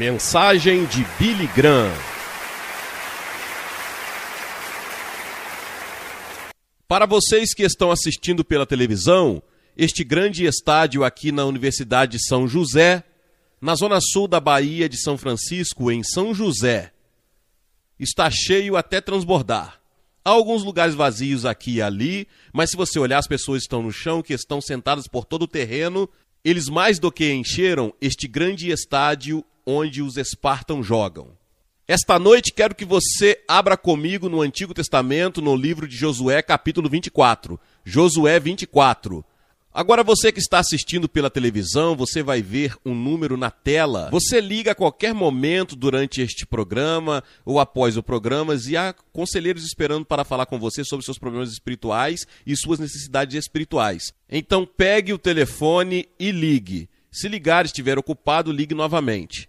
Mensagem de Billy Graham. Para vocês que estão assistindo pela televisão, este grande estádio aqui na Universidade de São José, na zona sul da Bahia de São Francisco, em São José, está cheio até transbordar. Há alguns lugares vazios aqui e ali, mas se você olhar, as pessoas estão no chão, que estão sentadas por todo o terreno. Eles mais do que encheram este grande estádio onde os espartanos jogam. Esta noite quero que você abra comigo no Antigo Testamento, no livro de Josué, capítulo 24. Josué 24. Agora você que está assistindo pela televisão, você vai ver um número na tela. Você liga a qualquer momento durante este programa ou após o programa e há conselheiros esperando para falar com você sobre seus problemas espirituais e suas necessidades espirituais. Então pegue o telefone e ligue. Se ligar estiver ocupado, ligue novamente.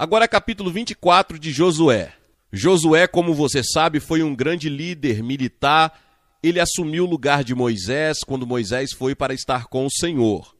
Agora, é capítulo 24 de Josué. Josué, como você sabe, foi um grande líder militar. Ele assumiu o lugar de Moisés quando Moisés foi para estar com o Senhor.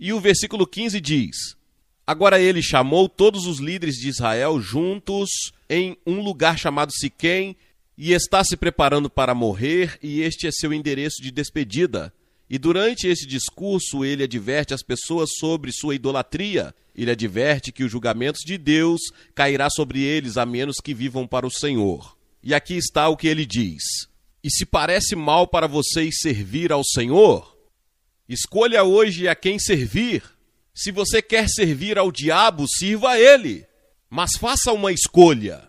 E o versículo 15 diz: Agora ele chamou todos os líderes de Israel juntos em um lugar chamado Siquém, e está se preparando para morrer, e este é seu endereço de despedida. E durante esse discurso ele adverte as pessoas sobre sua idolatria ele adverte que os julgamentos de Deus cairá sobre eles a menos que vivam para o Senhor. E aqui está o que ele diz: E se parece mal para vocês servir ao Senhor, escolha hoje a quem servir. Se você quer servir ao diabo, sirva a ele, mas faça uma escolha.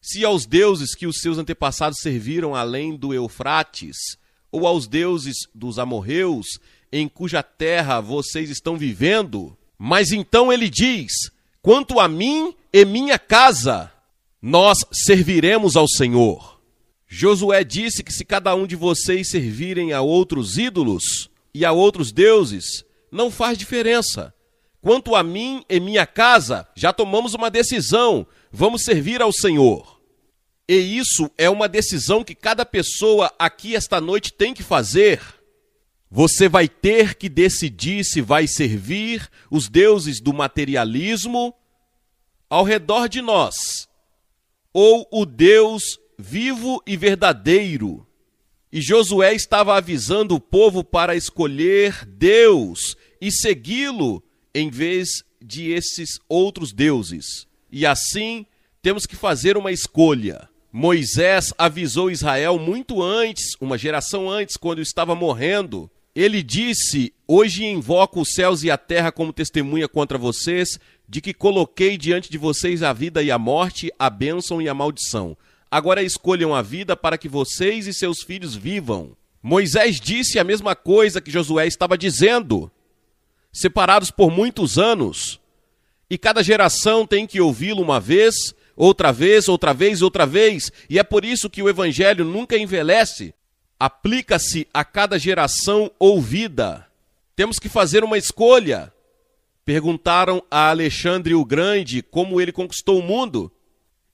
Se aos deuses que os seus antepassados serviram além do Eufrates, ou aos deuses dos amorreus, em cuja terra vocês estão vivendo, mas então ele diz: Quanto a mim e minha casa, nós serviremos ao Senhor. Josué disse que se cada um de vocês servirem a outros ídolos e a outros deuses, não faz diferença. Quanto a mim e minha casa, já tomamos uma decisão: vamos servir ao Senhor. E isso é uma decisão que cada pessoa aqui esta noite tem que fazer você vai ter que decidir se vai servir os deuses do materialismo ao redor de nós ou o Deus vivo e verdadeiro. E Josué estava avisando o povo para escolher Deus e segui-lo em vez de esses outros deuses. E assim temos que fazer uma escolha. Moisés avisou Israel muito antes, uma geração antes, quando estava morrendo, ele disse: Hoje invoco os céus e a terra como testemunha contra vocês, de que coloquei diante de vocês a vida e a morte, a bênção e a maldição. Agora escolham a vida para que vocês e seus filhos vivam. Moisés disse a mesma coisa que Josué estava dizendo. Separados por muitos anos, e cada geração tem que ouvi-lo uma vez, outra vez, outra vez, outra vez, e é por isso que o evangelho nunca envelhece, aplica-se a cada geração ouvida. Temos que fazer uma escolha. Perguntaram a Alexandre o Grande como ele conquistou o mundo.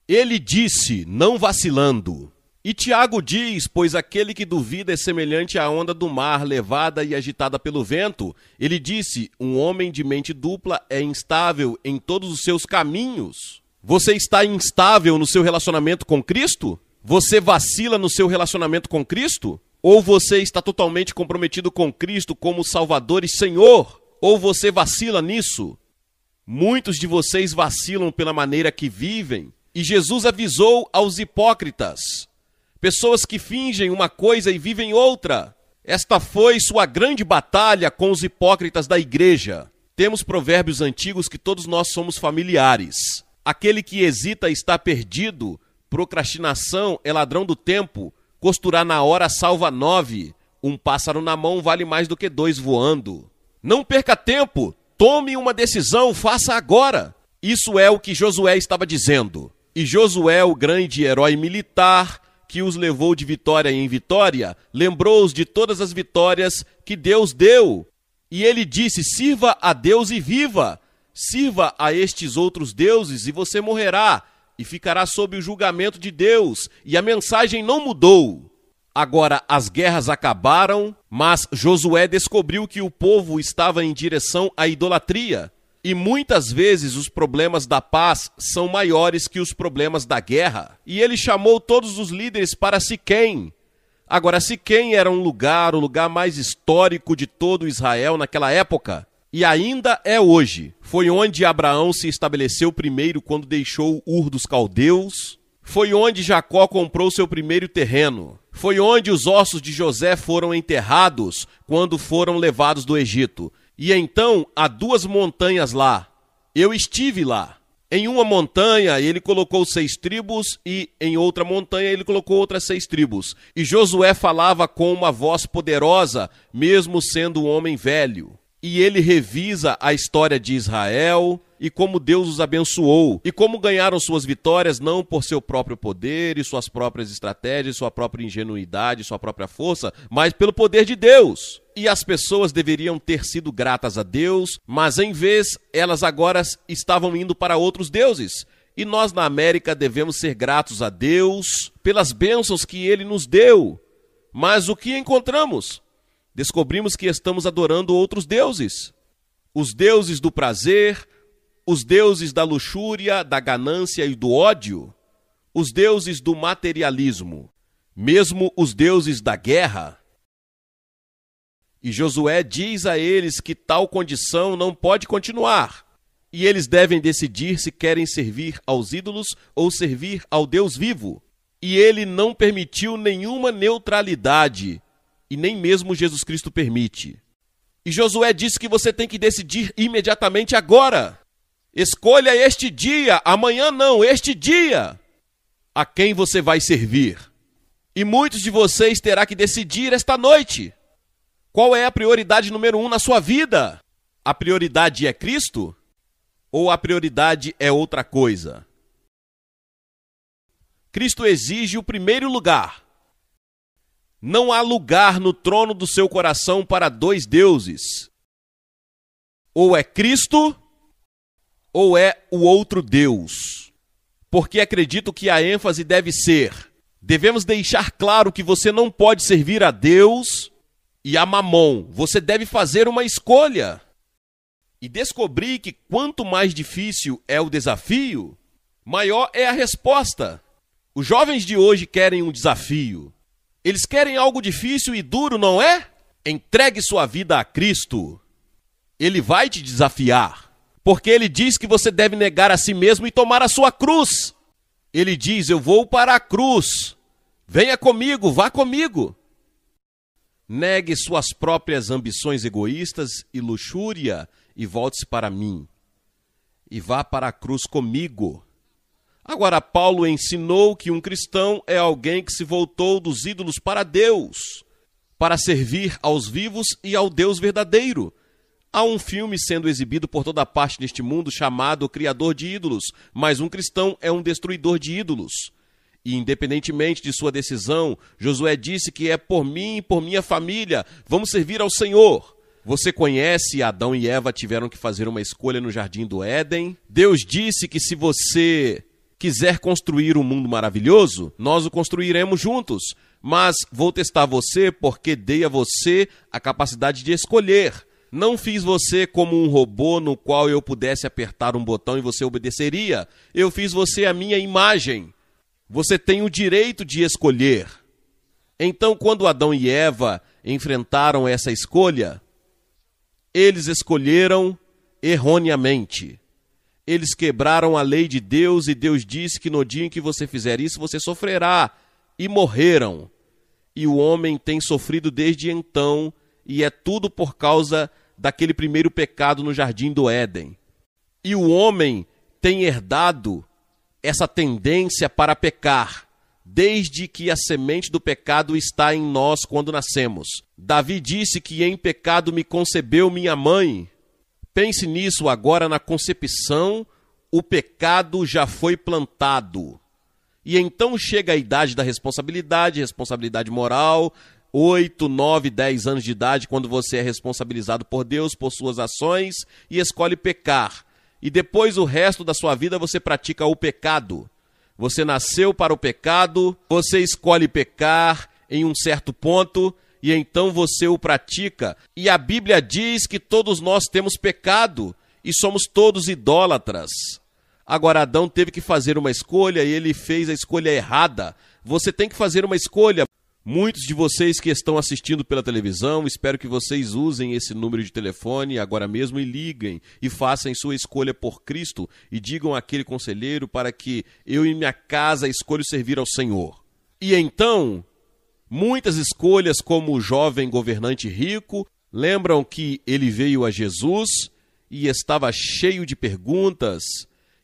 Ele disse, não vacilando. E Tiago diz: Pois aquele que duvida é semelhante à onda do mar, levada e agitada pelo vento. Ele disse: Um homem de mente dupla é instável em todos os seus caminhos. Você está instável no seu relacionamento com Cristo? Você vacila no seu relacionamento com Cristo? Ou você está totalmente comprometido com Cristo como Salvador e Senhor? Ou você vacila nisso? Muitos de vocês vacilam pela maneira que vivem, e Jesus avisou aos hipócritas, pessoas que fingem uma coisa e vivem outra. Esta foi sua grande batalha com os hipócritas da igreja. Temos provérbios antigos que todos nós somos familiares. Aquele que hesita está perdido, Procrastinação é ladrão do tempo. Costurar na hora salva nove. Um pássaro na mão vale mais do que dois voando. Não perca tempo. Tome uma decisão. Faça agora. Isso é o que Josué estava dizendo. E Josué, o grande herói militar que os levou de vitória em vitória, lembrou-os de todas as vitórias que Deus deu. E ele disse: Sirva a Deus e viva. Sirva a estes outros deuses e você morrerá e ficará sob o julgamento de Deus, e a mensagem não mudou. Agora as guerras acabaram, mas Josué descobriu que o povo estava em direção à idolatria. E muitas vezes os problemas da paz são maiores que os problemas da guerra. E ele chamou todos os líderes para Siquém. Agora, Siquém era um lugar, o lugar mais histórico de todo Israel naquela época e ainda é hoje. Foi onde Abraão se estabeleceu primeiro quando deixou Ur dos Caldeus. Foi onde Jacó comprou seu primeiro terreno. Foi onde os ossos de José foram enterrados quando foram levados do Egito. E então há duas montanhas lá. Eu estive lá. Em uma montanha ele colocou seis tribos e em outra montanha ele colocou outras seis tribos. E Josué falava com uma voz poderosa, mesmo sendo um homem velho e ele revisa a história de Israel e como Deus os abençoou e como ganharam suas vitórias não por seu próprio poder e suas próprias estratégias, sua própria ingenuidade, sua própria força, mas pelo poder de Deus. E as pessoas deveriam ter sido gratas a Deus, mas em vez elas agora estavam indo para outros deuses. E nós na América devemos ser gratos a Deus pelas bênçãos que ele nos deu. Mas o que encontramos? descobrimos que estamos adorando outros deuses. Os deuses do prazer, os deuses da luxúria, da ganância e do ódio, os deuses do materialismo, mesmo os deuses da guerra. E Josué diz a eles que tal condição não pode continuar, e eles devem decidir se querem servir aos ídolos ou servir ao Deus vivo. E ele não permitiu nenhuma neutralidade, e nem mesmo Jesus Cristo permite. E Josué disse que você tem que decidir imediatamente agora. Escolha este dia, amanhã não, este dia, a quem você vai servir. E muitos de vocês terá que decidir esta noite. Qual é a prioridade número um na sua vida? A prioridade é Cristo? Ou a prioridade é outra coisa? Cristo exige o primeiro lugar. Não há lugar no trono do seu coração para dois deuses. Ou é Cristo, ou é o outro Deus. Porque acredito que a ênfase deve ser: devemos deixar claro que você não pode servir a Deus e a Mamon. Você deve fazer uma escolha. E descobri que quanto mais difícil é o desafio, maior é a resposta. Os jovens de hoje querem um desafio. Eles querem algo difícil e duro, não é? Entregue sua vida a Cristo. Ele vai te desafiar, porque ele diz que você deve negar a si mesmo e tomar a sua cruz. Ele diz: Eu vou para a cruz. Venha comigo, vá comigo. Negue suas próprias ambições egoístas e luxúria e volte-se para mim. E vá para a cruz comigo. Agora, Paulo ensinou que um cristão é alguém que se voltou dos ídolos para Deus, para servir aos vivos e ao Deus verdadeiro. Há um filme sendo exibido por toda parte neste mundo chamado Criador de Ídolos, mas um cristão é um destruidor de ídolos. E, independentemente de sua decisão, Josué disse que é por mim e por minha família, vamos servir ao Senhor. Você conhece Adão e Eva tiveram que fazer uma escolha no jardim do Éden? Deus disse que se você quiser construir um mundo maravilhoso, nós o construiremos juntos. Mas vou testar você porque dei a você a capacidade de escolher. Não fiz você como um robô no qual eu pudesse apertar um botão e você obedeceria. Eu fiz você a minha imagem. Você tem o direito de escolher. Então, quando Adão e Eva enfrentaram essa escolha, eles escolheram erroneamente. Eles quebraram a lei de Deus e Deus disse que no dia em que você fizer isso, você sofrerá. E morreram. E o homem tem sofrido desde então, e é tudo por causa daquele primeiro pecado no jardim do Éden. E o homem tem herdado essa tendência para pecar, desde que a semente do pecado está em nós quando nascemos. Davi disse que em pecado me concebeu minha mãe, Pense nisso agora na concepção, o pecado já foi plantado. E então chega a idade da responsabilidade, responsabilidade moral, 8, 9, 10 anos de idade, quando você é responsabilizado por Deus, por suas ações, e escolhe pecar. E depois o resto da sua vida você pratica o pecado. Você nasceu para o pecado, você escolhe pecar em um certo ponto, e então você o pratica. E a Bíblia diz que todos nós temos pecado e somos todos idólatras. Agora, Adão teve que fazer uma escolha e ele fez a escolha errada. Você tem que fazer uma escolha. Muitos de vocês que estão assistindo pela televisão, espero que vocês usem esse número de telefone agora mesmo e liguem e façam sua escolha por Cristo e digam àquele conselheiro para que eu e minha casa escolha servir ao Senhor. E então, Muitas escolhas, como o jovem governante rico, lembram que ele veio a Jesus e estava cheio de perguntas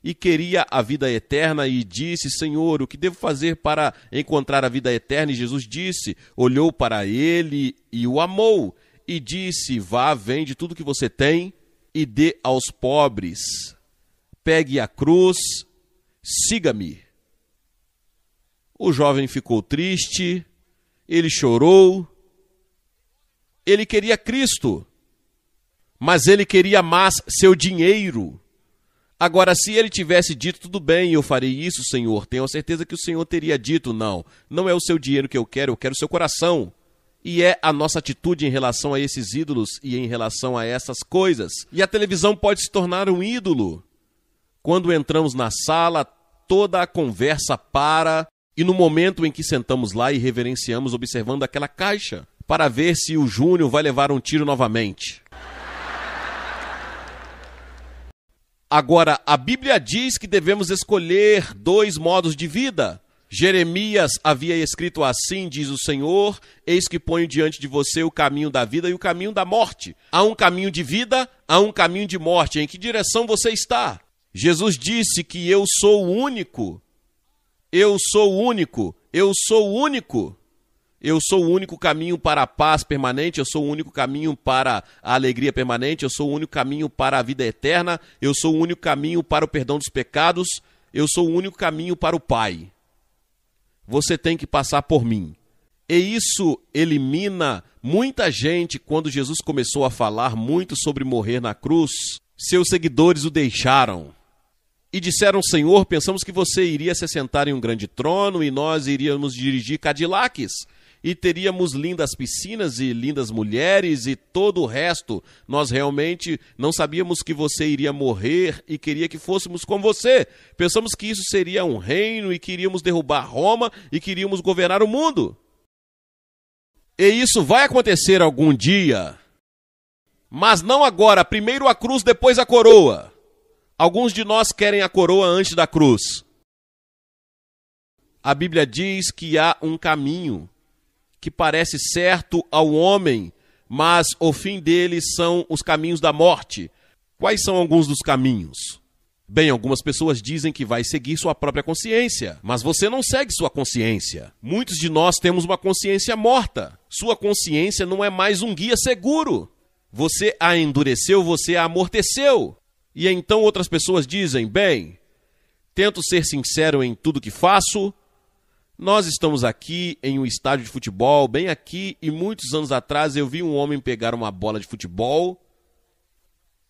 e queria a vida eterna e disse: Senhor, o que devo fazer para encontrar a vida eterna? E Jesus disse: olhou para ele e o amou e disse: Vá, vende tudo que você tem e dê aos pobres. Pegue a cruz, siga-me. O jovem ficou triste ele chorou, ele queria Cristo, mas ele queria mais seu dinheiro. Agora, se ele tivesse dito, tudo bem, eu farei isso, Senhor, tenho a certeza que o Senhor teria dito, não, não é o seu dinheiro que eu quero, eu quero o seu coração. E é a nossa atitude em relação a esses ídolos e em relação a essas coisas. E a televisão pode se tornar um ídolo. Quando entramos na sala, toda a conversa para, e no momento em que sentamos lá e reverenciamos observando aquela caixa para ver se o Júnior vai levar um tiro novamente. Agora, a Bíblia diz que devemos escolher dois modos de vida. Jeremias havia escrito assim: diz o Senhor, eis que ponho diante de você o caminho da vida e o caminho da morte. Há um caminho de vida, há um caminho de morte. Em que direção você está? Jesus disse que eu sou o único eu sou único, eu sou único. Eu sou o único caminho para a paz permanente, eu sou o único caminho para a alegria permanente, eu sou o único caminho para a vida eterna, eu sou o único caminho para o perdão dos pecados, eu sou o único caminho para o Pai. Você tem que passar por mim. E isso elimina muita gente quando Jesus começou a falar muito sobre morrer na cruz. Seus seguidores o deixaram e disseram: Senhor, pensamos que você iria se assentar em um grande trono e nós iríamos dirigir Cadillacs. E teríamos lindas piscinas e lindas mulheres e todo o resto. Nós realmente não sabíamos que você iria morrer e queria que fôssemos com você. Pensamos que isso seria um reino e queríamos derrubar Roma e queríamos governar o mundo. E isso vai acontecer algum dia. Mas não agora, primeiro a cruz, depois a coroa. Alguns de nós querem a coroa antes da cruz. A Bíblia diz que há um caminho que parece certo ao homem, mas o fim dele são os caminhos da morte. Quais são alguns dos caminhos? Bem, algumas pessoas dizem que vai seguir sua própria consciência, mas você não segue sua consciência. Muitos de nós temos uma consciência morta. Sua consciência não é mais um guia seguro. Você a endureceu, você a amorteceu. E então outras pessoas dizem: bem, tento ser sincero em tudo que faço. Nós estamos aqui em um estádio de futebol, bem aqui, e muitos anos atrás eu vi um homem pegar uma bola de futebol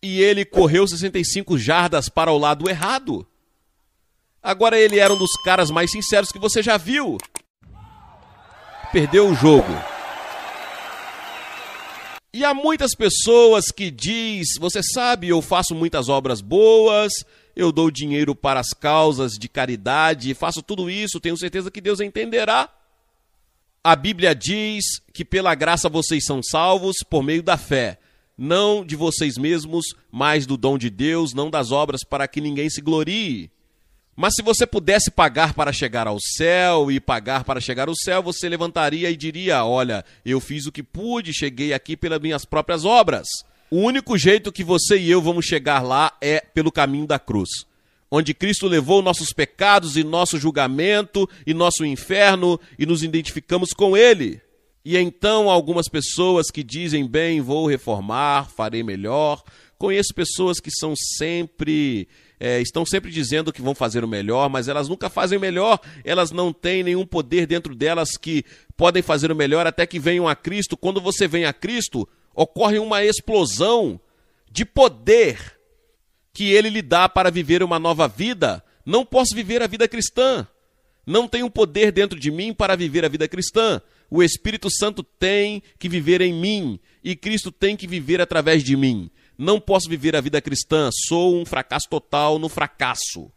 e ele correu 65 jardas para o lado errado. Agora ele era um dos caras mais sinceros que você já viu. Perdeu o jogo. E há muitas pessoas que diz, você sabe, eu faço muitas obras boas, eu dou dinheiro para as causas de caridade, faço tudo isso, tenho certeza que Deus entenderá. A Bíblia diz que pela graça vocês são salvos por meio da fé, não de vocês mesmos, mas do dom de Deus, não das obras para que ninguém se glorie. Mas se você pudesse pagar para chegar ao céu e pagar para chegar ao céu, você levantaria e diria: Olha, eu fiz o que pude, cheguei aqui pelas minhas próprias obras. O único jeito que você e eu vamos chegar lá é pelo caminho da cruz, onde Cristo levou nossos pecados e nosso julgamento e nosso inferno e nos identificamos com Ele. E é então algumas pessoas que dizem: Bem, vou reformar, farei melhor. Conheço pessoas que são sempre é, estão sempre dizendo que vão fazer o melhor, mas elas nunca fazem o melhor, elas não têm nenhum poder dentro delas que podem fazer o melhor até que venham a Cristo. Quando você vem a Cristo, ocorre uma explosão de poder que ele lhe dá para viver uma nova vida. Não posso viver a vida cristã. Não tenho poder dentro de mim para viver a vida cristã. O Espírito Santo tem que viver em mim e Cristo tem que viver através de mim. Não posso viver a vida cristã, sou um fracasso total no fracasso.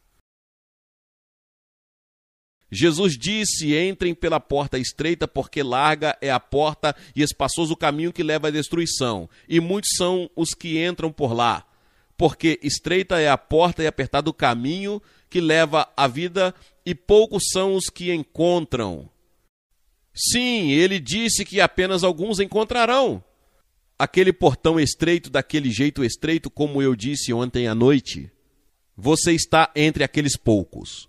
Jesus disse: entrem pela porta estreita, porque larga é a porta e espaçoso o caminho que leva à destruição, e muitos são os que entram por lá. Porque estreita é a porta e apertado o caminho que leva à vida, e poucos são os que encontram. Sim, ele disse que apenas alguns encontrarão aquele portão estreito daquele jeito estreito, como eu disse ontem à noite, você está entre aqueles poucos.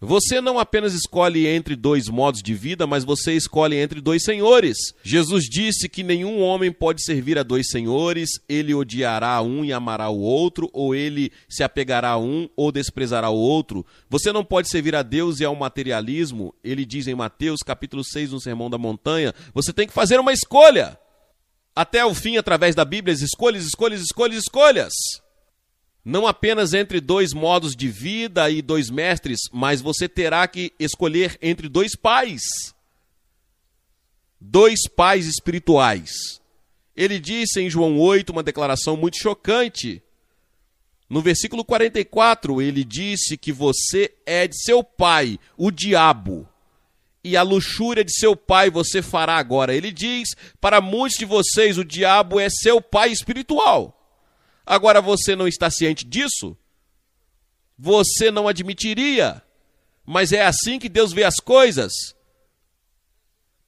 Você não apenas escolhe entre dois modos de vida, mas você escolhe entre dois senhores. Jesus disse que nenhum homem pode servir a dois senhores, ele odiará um e amará o outro, ou ele se apegará a um ou desprezará o outro. Você não pode servir a Deus e ao materialismo, ele diz em Mateus capítulo 6, no Sermão da Montanha. Você tem que fazer uma escolha até o fim através da Bíblia, escolhas, escolhas, escolhas, escolhas. Não apenas entre dois modos de vida e dois mestres, mas você terá que escolher entre dois pais. Dois pais espirituais. Ele disse em João 8 uma declaração muito chocante. No versículo 44, ele disse que você é de seu pai, o diabo e a luxúria de seu pai você fará agora. Ele diz: Para muitos de vocês, o diabo é seu pai espiritual. Agora você não está ciente disso? Você não admitiria. Mas é assim que Deus vê as coisas.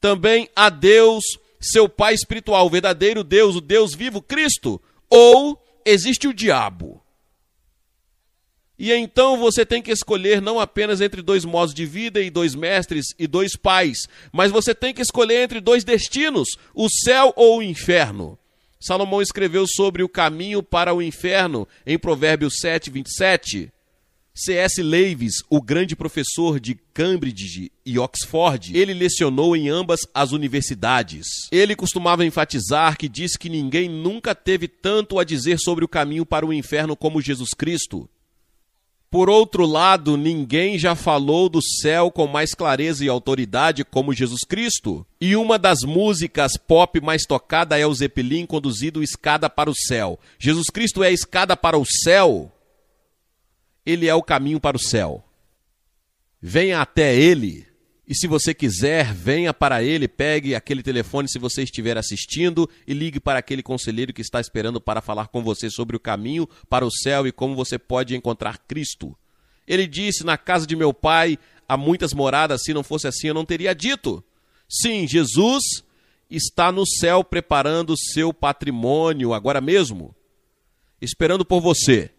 Também a Deus, seu pai espiritual, o verdadeiro Deus, o Deus vivo, Cristo. Ou existe o diabo. E então você tem que escolher não apenas entre dois modos de vida e dois mestres e dois pais, mas você tem que escolher entre dois destinos, o céu ou o inferno. Salomão escreveu sobre o caminho para o inferno em Provérbios 7, 27. C.S. Lewis, o grande professor de Cambridge e Oxford, ele lecionou em ambas as universidades. Ele costumava enfatizar que diz que ninguém nunca teve tanto a dizer sobre o caminho para o inferno como Jesus Cristo. Por outro lado, ninguém já falou do céu com mais clareza e autoridade como Jesus Cristo. E uma das músicas pop mais tocada é o Zeppelin conduzido escada para o céu. Jesus Cristo é a escada para o céu. Ele é o caminho para o céu. Venha até ele. E se você quiser, venha para ele, pegue aquele telefone se você estiver assistindo e ligue para aquele conselheiro que está esperando para falar com você sobre o caminho para o céu e como você pode encontrar Cristo. Ele disse: Na casa de meu pai há muitas moradas, se não fosse assim eu não teria dito. Sim, Jesus está no céu preparando o seu patrimônio agora mesmo, esperando por você.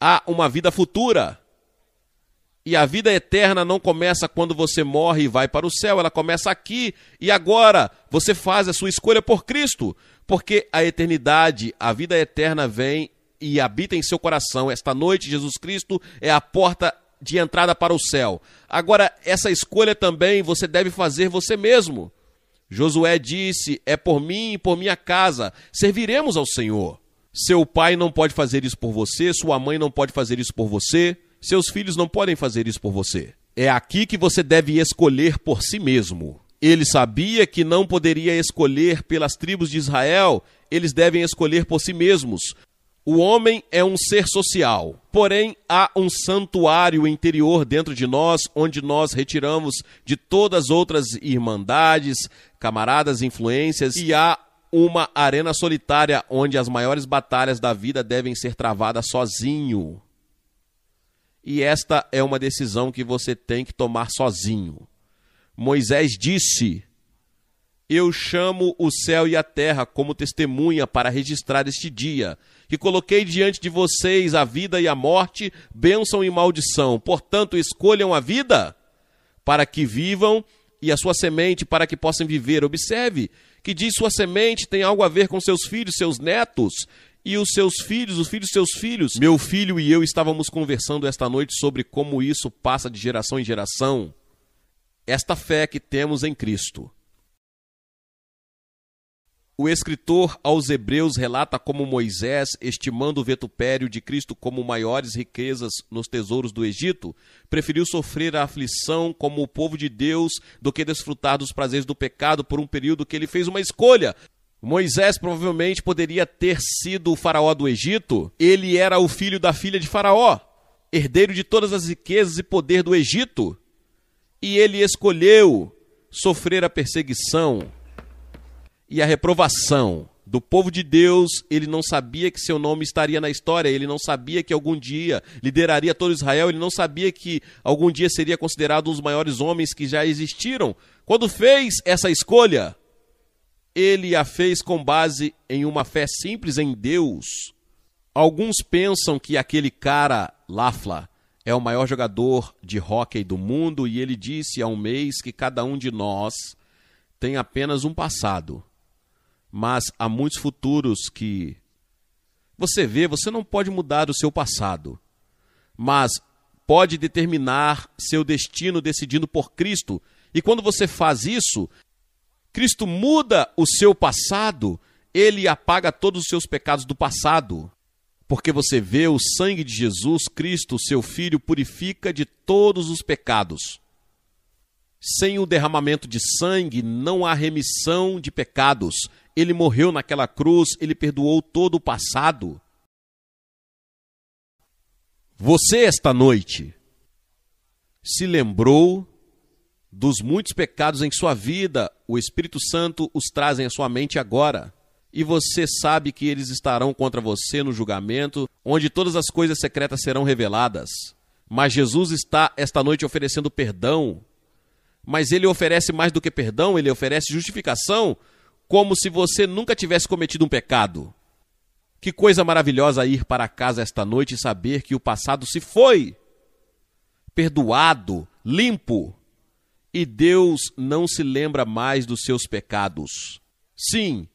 Há uma vida futura e a vida eterna não começa quando você morre e vai para o céu, ela começa aqui e agora. Você faz a sua escolha por Cristo, porque a eternidade, a vida eterna vem e habita em seu coração. Esta noite, Jesus Cristo é a porta de entrada para o céu. Agora, essa escolha também você deve fazer você mesmo. Josué disse: É por mim e por minha casa, serviremos ao Senhor. Seu pai não pode fazer isso por você, sua mãe não pode fazer isso por você, seus filhos não podem fazer isso por você. É aqui que você deve escolher por si mesmo. Ele sabia que não poderia escolher pelas tribos de Israel, eles devem escolher por si mesmos. O homem é um ser social, porém há um santuário interior dentro de nós onde nós retiramos de todas as outras irmandades, camaradas, influências e há uma arena solitária onde as maiores batalhas da vida devem ser travadas sozinho e esta é uma decisão que você tem que tomar sozinho. Moisés disse: Eu chamo o céu e a terra como testemunha para registrar este dia, que coloquei diante de vocês a vida e a morte, bênção e maldição. Portanto, escolham a vida para que vivam e a sua semente para que possam viver. Observe que diz sua semente tem algo a ver com seus filhos, seus netos, e os seus filhos, os filhos de seus filhos. Meu filho e eu estávamos conversando esta noite sobre como isso passa de geração em geração. Esta fé que temos em Cristo. O escritor aos Hebreus relata como Moisés, estimando o vetupério de Cristo como maiores riquezas nos tesouros do Egito, preferiu sofrer a aflição como o povo de Deus do que desfrutar dos prazeres do pecado por um período que ele fez uma escolha, Moisés provavelmente poderia ter sido o faraó do Egito. Ele era o filho da filha de Faraó, herdeiro de todas as riquezas e poder do Egito. E ele escolheu sofrer a perseguição e a reprovação do povo de Deus. Ele não sabia que seu nome estaria na história, ele não sabia que algum dia lideraria todo Israel, ele não sabia que algum dia seria considerado um dos maiores homens que já existiram. Quando fez essa escolha, ele a fez com base em uma fé simples em Deus. Alguns pensam que aquele cara, Lafla, é o maior jogador de hóquei do mundo e ele disse há um mês que cada um de nós tem apenas um passado, mas há muitos futuros que. Você vê, você não pode mudar o seu passado, mas pode determinar seu destino decidindo por Cristo. E quando você faz isso, Cristo muda o seu passado, ele apaga todos os seus pecados do passado. Porque você vê o sangue de Jesus Cristo, seu Filho, purifica de todos os pecados. Sem o derramamento de sangue, não há remissão de pecados. Ele morreu naquela cruz, ele perdoou todo o passado. Você, esta noite, se lembrou dos muitos pecados em sua vida, o Espírito Santo os trazem à sua mente agora. E você sabe que eles estarão contra você no julgamento, onde todas as coisas secretas serão reveladas. Mas Jesus está esta noite oferecendo perdão. Mas ele oferece mais do que perdão, ele oferece justificação, como se você nunca tivesse cometido um pecado. Que coisa maravilhosa ir para casa esta noite e saber que o passado se foi perdoado, limpo e Deus não se lembra mais dos seus pecados. Sim,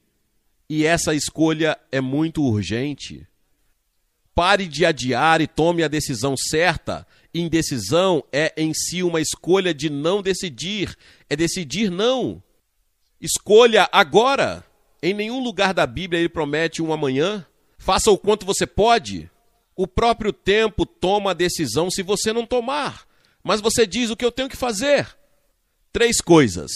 e essa escolha é muito urgente. Pare de adiar e tome a decisão certa. Indecisão é em si uma escolha de não decidir, é decidir não. Escolha agora. Em nenhum lugar da Bíblia ele promete um amanhã. Faça o quanto você pode. O próprio tempo toma a decisão se você não tomar. Mas você diz o que eu tenho que fazer Três coisas.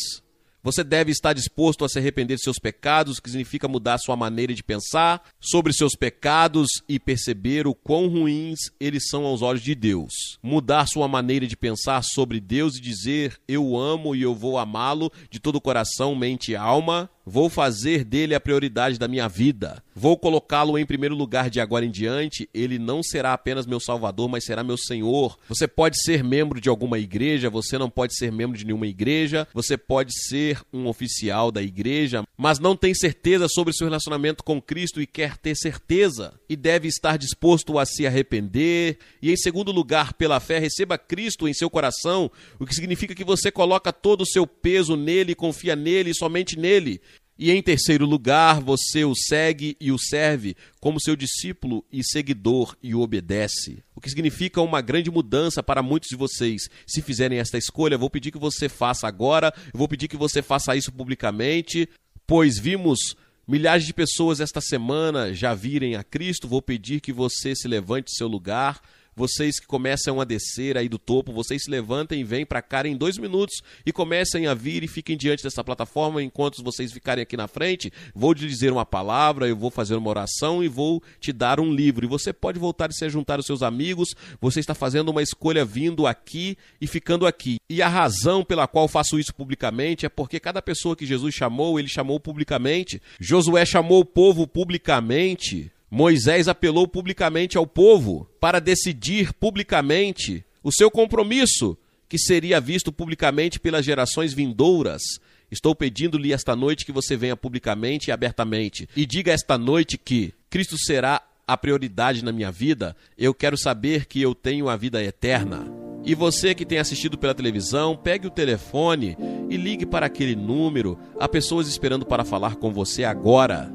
Você deve estar disposto a se arrepender de seus pecados, que significa mudar sua maneira de pensar sobre seus pecados e perceber o quão ruins eles são aos olhos de Deus. Mudar sua maneira de pensar sobre Deus e dizer: Eu amo e eu vou amá-lo de todo o coração, mente e alma. Vou fazer dele a prioridade da minha vida. Vou colocá-lo em primeiro lugar de agora em diante. Ele não será apenas meu salvador, mas será meu senhor. Você pode ser membro de alguma igreja, você não pode ser membro de nenhuma igreja, você pode ser um oficial da igreja, mas não tem certeza sobre seu relacionamento com Cristo e quer ter certeza e deve estar disposto a se arrepender. E em segundo lugar, pela fé, receba Cristo em seu coração, o que significa que você coloca todo o seu peso nele, confia nele, somente nele. E em terceiro lugar, você o segue e o serve como seu discípulo e seguidor e o obedece. O que significa uma grande mudança para muitos de vocês. Se fizerem esta escolha, vou pedir que você faça agora, vou pedir que você faça isso publicamente, pois vimos milhares de pessoas esta semana já virem a Cristo, vou pedir que você se levante de seu lugar vocês que começam a descer aí do topo, vocês se levantem e vêm para cá em dois minutos e comecem a vir e fiquem diante dessa plataforma. Enquanto vocês ficarem aqui na frente, vou te dizer uma palavra, eu vou fazer uma oração e vou te dar um livro. E você pode voltar e se juntar aos seus amigos. Você está fazendo uma escolha vindo aqui e ficando aqui. E a razão pela qual faço isso publicamente é porque cada pessoa que Jesus chamou, ele chamou publicamente. Josué chamou o povo publicamente Moisés apelou publicamente ao povo para decidir publicamente o seu compromisso, que seria visto publicamente pelas gerações vindouras. Estou pedindo-lhe esta noite que você venha publicamente e abertamente e diga esta noite que Cristo será a prioridade na minha vida. Eu quero saber que eu tenho a vida eterna. E você que tem assistido pela televisão, pegue o telefone e ligue para aquele número. Há pessoas esperando para falar com você agora.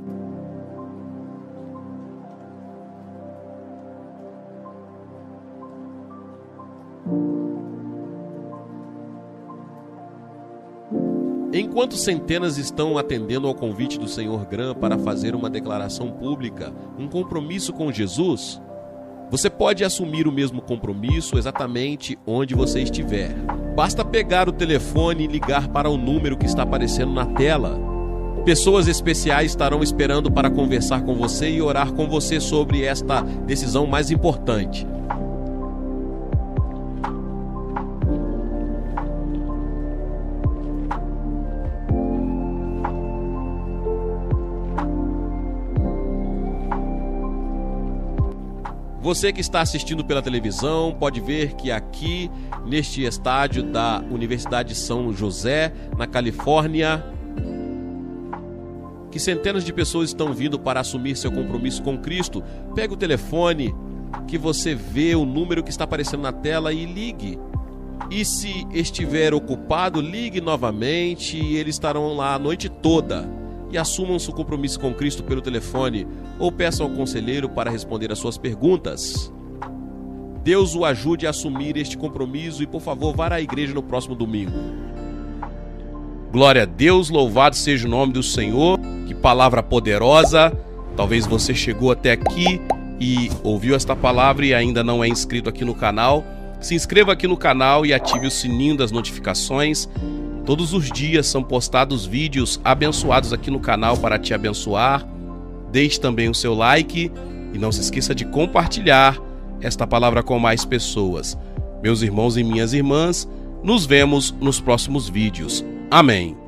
Enquanto centenas estão atendendo ao convite do Senhor Gran para fazer uma declaração pública, um compromisso com Jesus, você pode assumir o mesmo compromisso exatamente onde você estiver. Basta pegar o telefone e ligar para o número que está aparecendo na tela. Pessoas especiais estarão esperando para conversar com você e orar com você sobre esta decisão mais importante. Você que está assistindo pela televisão pode ver que aqui, neste estádio da Universidade de São José, na Califórnia, que centenas de pessoas estão vindo para assumir seu compromisso com Cristo. Pega o telefone que você vê o número que está aparecendo na tela e ligue. E se estiver ocupado, ligue novamente e eles estarão lá a noite toda e assumam seu compromisso com Cristo pelo telefone ou peçam ao conselheiro para responder às suas perguntas. Deus o ajude a assumir este compromisso e, por favor, vá à igreja no próximo domingo. Glória a Deus, louvado seja o nome do Senhor. Que palavra poderosa! Talvez você chegou até aqui e ouviu esta palavra e ainda não é inscrito aqui no canal. Se inscreva aqui no canal e ative o sininho das notificações Todos os dias são postados vídeos abençoados aqui no canal para te abençoar. Deixe também o seu like e não se esqueça de compartilhar esta palavra com mais pessoas. Meus irmãos e minhas irmãs, nos vemos nos próximos vídeos. Amém.